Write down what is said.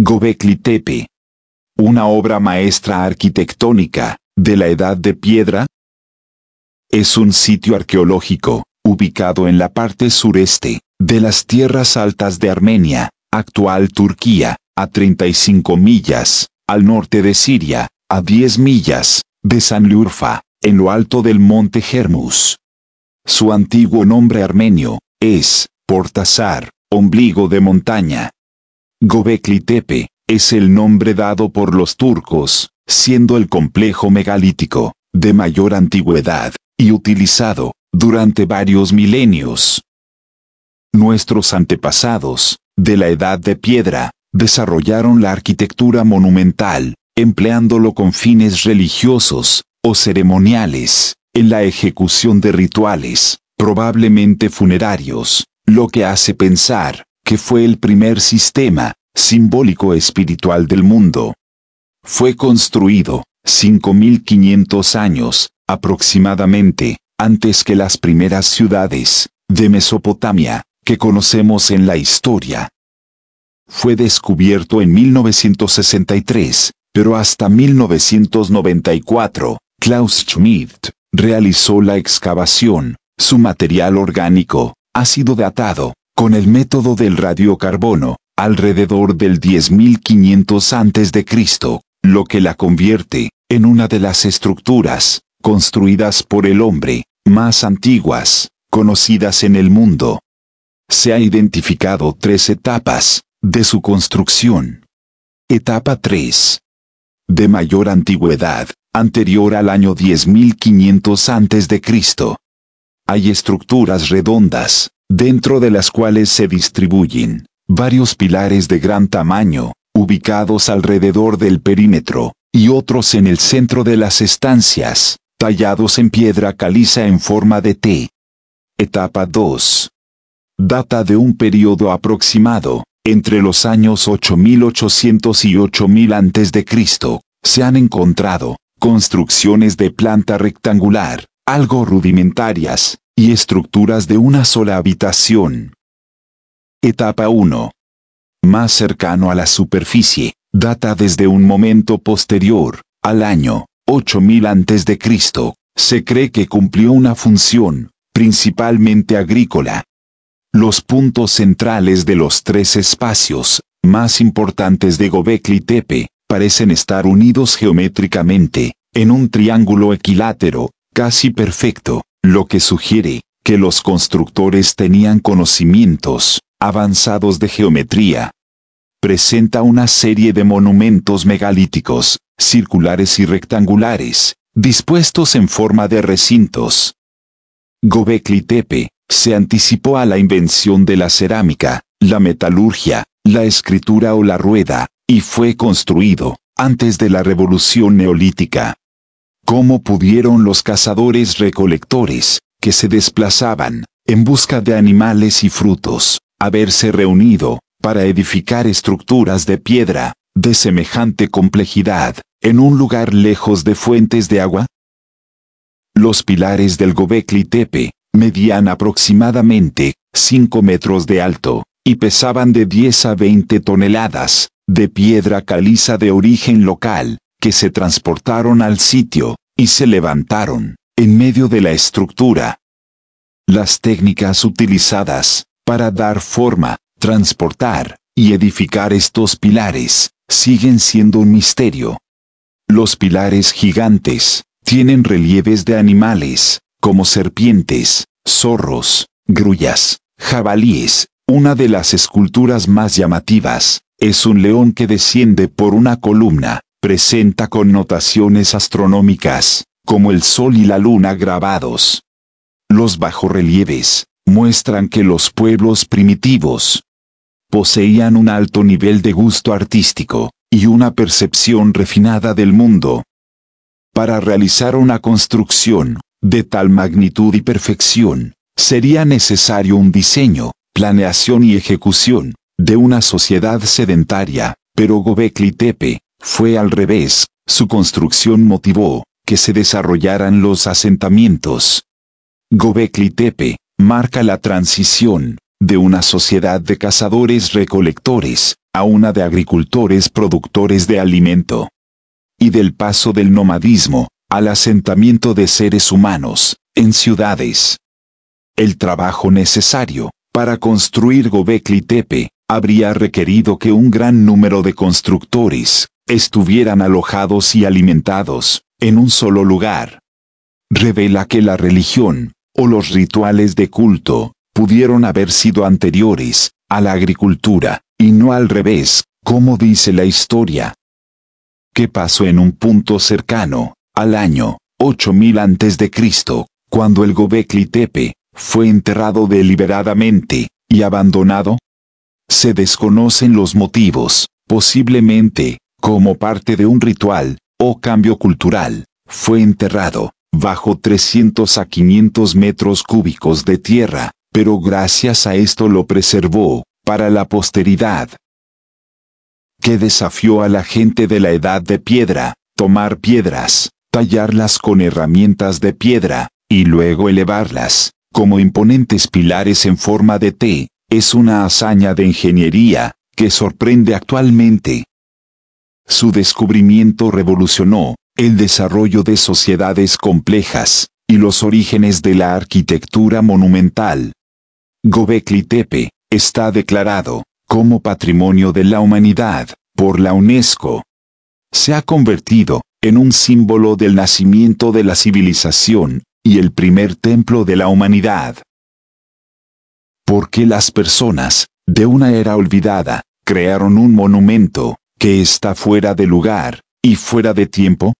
Gobekli Tepe. Una obra maestra arquitectónica, de la Edad de Piedra. Es un sitio arqueológico, ubicado en la parte sureste, de las tierras altas de Armenia, actual Turquía, a 35 millas, al norte de Siria, a 10 millas, de Lurfa, en lo alto del monte Germus. Su antiguo nombre armenio, es, Portasar, ombligo de montaña. Gobekli Tepe, es el nombre dado por los turcos, siendo el complejo megalítico, de mayor antigüedad, y utilizado, durante varios milenios. Nuestros antepasados, de la Edad de Piedra, desarrollaron la arquitectura monumental, empleándolo con fines religiosos, o ceremoniales, en la ejecución de rituales, probablemente funerarios, lo que hace pensar, que fue el primer sistema simbólico espiritual del mundo. Fue construido 5.500 años, aproximadamente, antes que las primeras ciudades de Mesopotamia que conocemos en la historia. Fue descubierto en 1963, pero hasta 1994, Klaus Schmidt realizó la excavación, su material orgánico ha sido datado con el método del radiocarbono, alrededor del 10.500 a.C., lo que la convierte en una de las estructuras construidas por el hombre más antiguas conocidas en el mundo. Se ha identificado tres etapas de su construcción. Etapa 3. De mayor antigüedad, anterior al año 10.500 a.C. Hay estructuras redondas, dentro de las cuales se distribuyen varios pilares de gran tamaño, ubicados alrededor del perímetro, y otros en el centro de las estancias, tallados en piedra caliza en forma de T. Etapa 2. Data de un periodo aproximado, entre los años 8800 y 8000 a.C., se han encontrado construcciones de planta rectangular, algo rudimentarias, y estructuras de una sola habitación. Etapa 1. Más cercano a la superficie, data desde un momento posterior, al año 8000 a.C., se cree que cumplió una función, principalmente agrícola. Los puntos centrales de los tres espacios, más importantes de Gobekli Tepe, parecen estar unidos geométricamente, en un triángulo equilátero, casi perfecto, lo que sugiere que los constructores tenían conocimientos avanzados de geometría. Presenta una serie de monumentos megalíticos, circulares y rectangulares, dispuestos en forma de recintos. Gobekli Tepe se anticipó a la invención de la cerámica, la metalurgia, la escritura o la rueda, y fue construido, antes de la revolución neolítica, cómo pudieron los cazadores recolectores, que se desplazaban, en busca de animales y frutos, haberse reunido, para edificar estructuras de piedra, de semejante complejidad, en un lugar lejos de fuentes de agua? Los pilares del Gobekli Tepe, medían aproximadamente 5 metros de alto, y pesaban de 10 a 20 toneladas, de piedra caliza de origen local, que se transportaron al sitio, y se levantaron, en medio de la estructura. Las técnicas utilizadas, para dar forma, transportar, y edificar estos pilares, siguen siendo un misterio. Los pilares gigantes, tienen relieves de animales, como serpientes, zorros, grullas, jabalíes. Una de las esculturas más llamativas, es un león que desciende por una columna, presenta connotaciones astronómicas, como el sol y la luna grabados. Los bajorrelieves muestran que los pueblos primitivos poseían un alto nivel de gusto artístico y una percepción refinada del mundo. Para realizar una construcción de tal magnitud y perfección, sería necesario un diseño, planeación y ejecución de una sociedad sedentaria, pero Gobekli Tepe fue al revés, su construcción motivó que se desarrollaran los asentamientos. Gobekli Tepe marca la transición de una sociedad de cazadores-recolectores a una de agricultores productores de alimento y del paso del nomadismo al asentamiento de seres humanos en ciudades. El trabajo necesario para construir Gobekli Tepe habría requerido que un gran número de constructores estuvieran alojados y alimentados, en un solo lugar. Revela que la religión, o los rituales de culto, pudieron haber sido anteriores, a la agricultura, y no al revés, como dice la historia. ¿Qué pasó en un punto cercano, al año 8000 a.C., cuando el Gobekli Tepe fue enterrado deliberadamente y abandonado? Se desconocen los motivos, posiblemente, como parte de un ritual, o cambio cultural, fue enterrado, bajo 300 a 500 metros cúbicos de tierra, pero gracias a esto lo preservó, para la posteridad. Que desafió a la gente de la edad de piedra, tomar piedras, tallarlas con herramientas de piedra, y luego elevarlas, como imponentes pilares en forma de T, es una hazaña de ingeniería, que sorprende actualmente, su descubrimiento revolucionó el desarrollo de sociedades complejas y los orígenes de la arquitectura monumental. Gobekli Tepe está declarado como Patrimonio de la Humanidad por la UNESCO. Se ha convertido en un símbolo del nacimiento de la civilización y el primer templo de la humanidad. ¿Por qué las personas de una era olvidada crearon un monumento que está fuera de lugar, y fuera de tiempo,